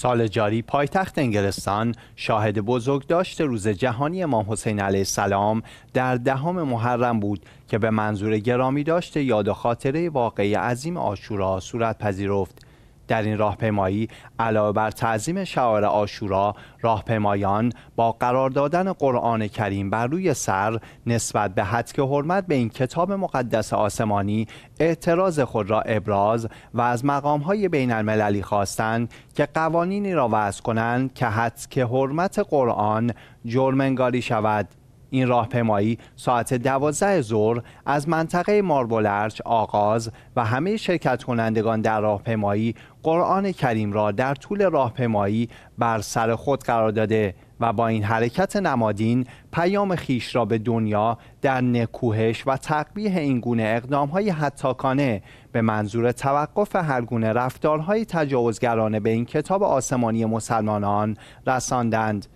سال جاری پایتخت انگلستان شاهد بزرگداشت روز جهانی امام حسین علیه السلام در دهم محرم بود که به منظور گرامی داشته یاد و خاطره واقعی عظیم آشورا صورت پذیرفت در این راهپیمایی علاوه بر تعظیم شعار آشورا راهپیمایان با قرار دادن قرآن کریم بر روی سر نسبت به حدک حرمت به این کتاب مقدس آسمانی اعتراض خود را ابراز و از های بین المللی خواستند که قوانینی را وضع کنند که حدک حرمت قرآن جرمنگاری شود این راهپیمایی ساعت 12 ظهر از منطقه ماربولرچ آغاز و همه شرکت کنندگان در راهپیمایی قرآن کریم را در طول راهپیمایی بر سر خود قرار داده و با این حرکت نمادین پیام خیش را به دنیا در نکوهش و تقبیه این گونه اقدام های حتاکانه به منظور توقف هر گونه رفتارهای تجاوزگرانه به این کتاب آسمانی مسلمانان رساندند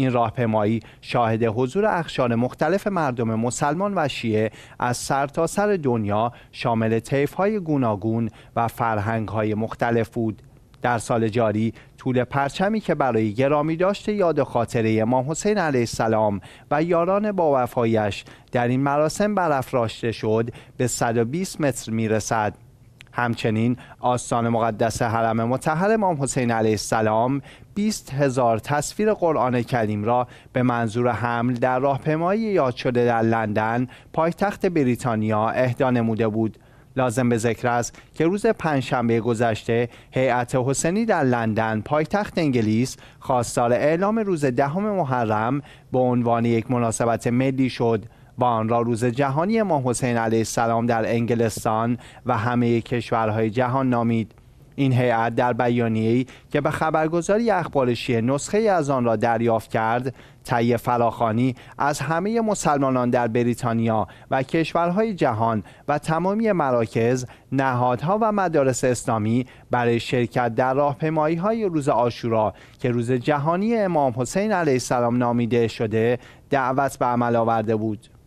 این راهپیمایی شاهد حضور اخشار مختلف مردم مسلمان و شیعه از سرتاسر سر دنیا شامل طیف‌های گوناگون و فرهنگ‌های مختلف بود در سال جاری طول پرچمی که برای گرامی داشت یاد خاطره امام حسین علیه السلام و یاران با وفایش در این مراسم برافراشته شد به 120 متر میرسد. همچنین آستان مقدس حرم متحر امام حسین علیه السلام 20 هزار تصویر قرآن کریم را به منظور حمل در راهپیمایی یاد شده در لندن پایتخت بریتانیا اهدا نموده بود لازم به ذکر است که روز پنجشنبه گذشته هیئت حسینی در لندن پایتخت انگلیس خواستار اعلام روز دهم محرم به عنوان یک مناسبت ملی شد و آن را روز جهانی امام حسین علیه السلام در انگلستان و همه کشورهای جهان نامید این هیئت در بیانیه‌ای که به خبرگزاری اخبار شیعه نسخه از آن را دریافت کرد طی فراخانی از همه مسلمانان در بریتانیا و کشورهای جهان و تمامی مراکز نهادها و مدارس اسلامی برای شرکت در راهپیمایی های روز آشورا که روز جهانی امام حسین علیه السلام نامیده شده دعوت به عمل آورده بود